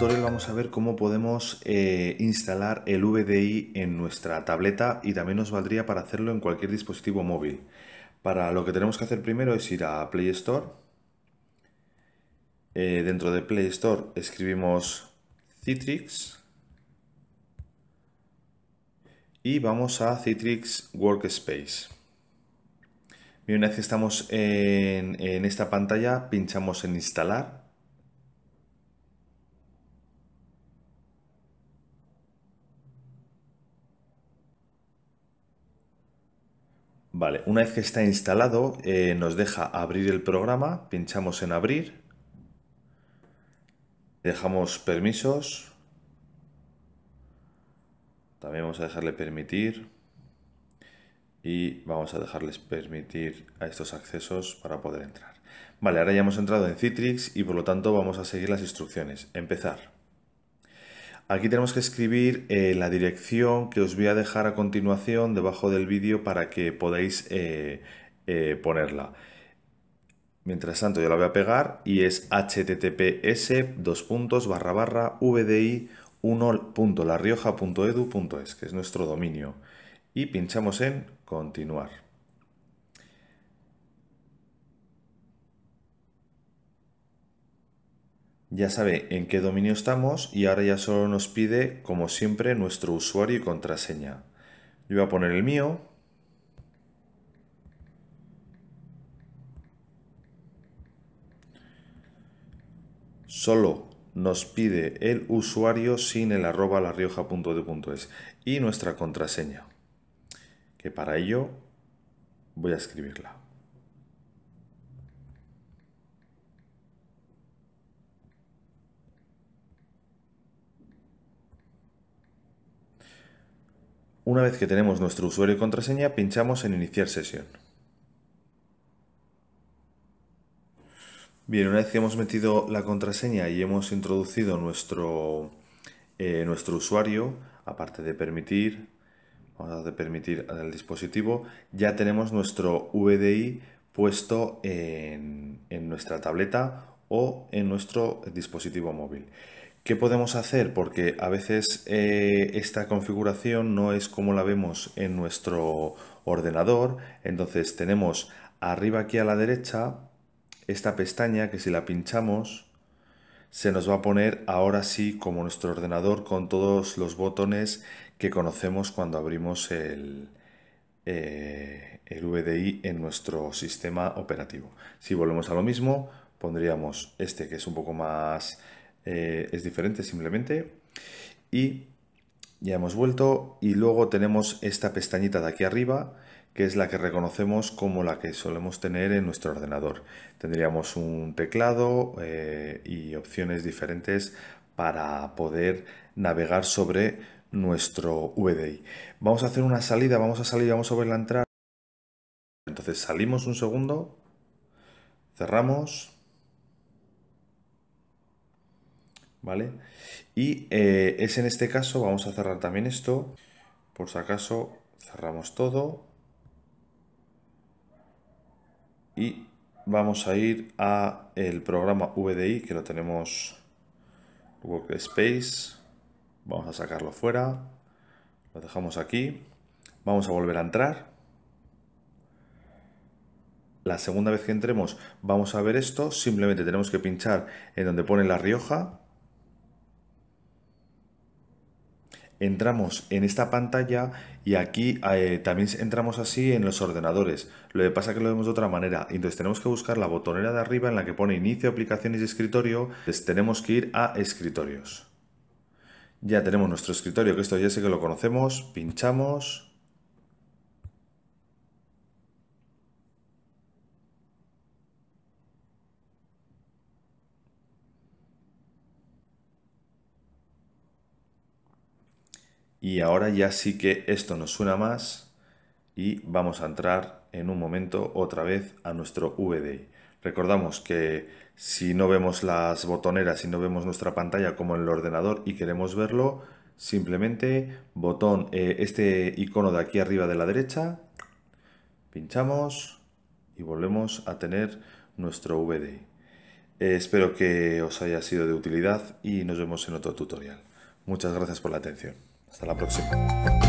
vamos a ver cómo podemos eh, instalar el VDI en nuestra tableta y también nos valdría para hacerlo en cualquier dispositivo móvil. Para lo que tenemos que hacer primero es ir a Play Store. Eh, dentro de Play Store escribimos Citrix. Y vamos a Citrix Workspace. una vez que estamos en esta pantalla, pinchamos en Instalar Vale, una vez que está instalado, eh, nos deja abrir el programa, pinchamos en abrir, dejamos permisos, también vamos a dejarle permitir y vamos a dejarles permitir a estos accesos para poder entrar. Vale, ahora ya hemos entrado en Citrix y por lo tanto vamos a seguir las instrucciones. Empezar. Aquí tenemos que escribir eh, la dirección que os voy a dejar a continuación debajo del vídeo para que podáis eh, eh, ponerla. Mientras tanto yo la voy a pegar y es https vdi 1.larioja.edu.es, que es nuestro dominio. Y pinchamos en continuar. ya sabe en qué dominio estamos y ahora ya solo nos pide, como siempre, nuestro usuario y contraseña. Yo voy a poner el mío. Solo nos pide el usuario sin el arroba es y nuestra contraseña, que para ello voy a escribirla. Una vez que tenemos nuestro usuario y contraseña, pinchamos en Iniciar sesión. Bien, una vez que hemos metido la contraseña y hemos introducido nuestro, eh, nuestro usuario, aparte de permitir, vamos a permitir al dispositivo, ya tenemos nuestro VDI puesto en nuestra tableta o en nuestro dispositivo móvil. ¿Qué podemos hacer? Porque a veces eh, esta configuración no es como la vemos en nuestro ordenador. Entonces tenemos arriba aquí a la derecha esta pestaña que si la pinchamos se nos va a poner ahora sí como nuestro ordenador con todos los botones que conocemos cuando abrimos el, eh, el VDI en nuestro sistema operativo. Si volvemos a lo mismo, pondríamos este que es un poco más eh, es diferente simplemente. Y ya hemos vuelto y luego tenemos esta pestañita de aquí arriba que es la que reconocemos como la que solemos tener en nuestro ordenador. Tendríamos un teclado eh, y opciones diferentes para poder navegar sobre nuestro VDI. Vamos a hacer una salida, vamos a salir, vamos a ver la entrada. Entonces salimos un segundo, cerramos ¿vale? Y eh, es en este caso, vamos a cerrar también esto, por si acaso cerramos todo y vamos a ir a el programa VDI que lo tenemos Workspace, vamos a sacarlo fuera, lo dejamos aquí, vamos a volver a entrar. La segunda vez que entremos vamos a ver esto, simplemente tenemos que pinchar en donde pone La Rioja, entramos en esta pantalla y aquí eh, también entramos así en los ordenadores. Lo que pasa es que lo vemos de otra manera. Entonces tenemos que buscar la botonera de arriba en la que pone inicio aplicaciones de escritorio. Entonces tenemos que ir a escritorios. Ya tenemos nuestro escritorio, que esto ya sé que lo conocemos. Pinchamos. Y ahora ya sí que esto nos suena más y vamos a entrar en un momento otra vez a nuestro VDI. Recordamos que si no vemos las botoneras, y no vemos nuestra pantalla como en el ordenador y queremos verlo, simplemente botón, eh, este icono de aquí arriba de la derecha, pinchamos y volvemos a tener nuestro VDI. Eh, espero que os haya sido de utilidad y nos vemos en otro tutorial. Muchas gracias por la atención. Hasta la próxima.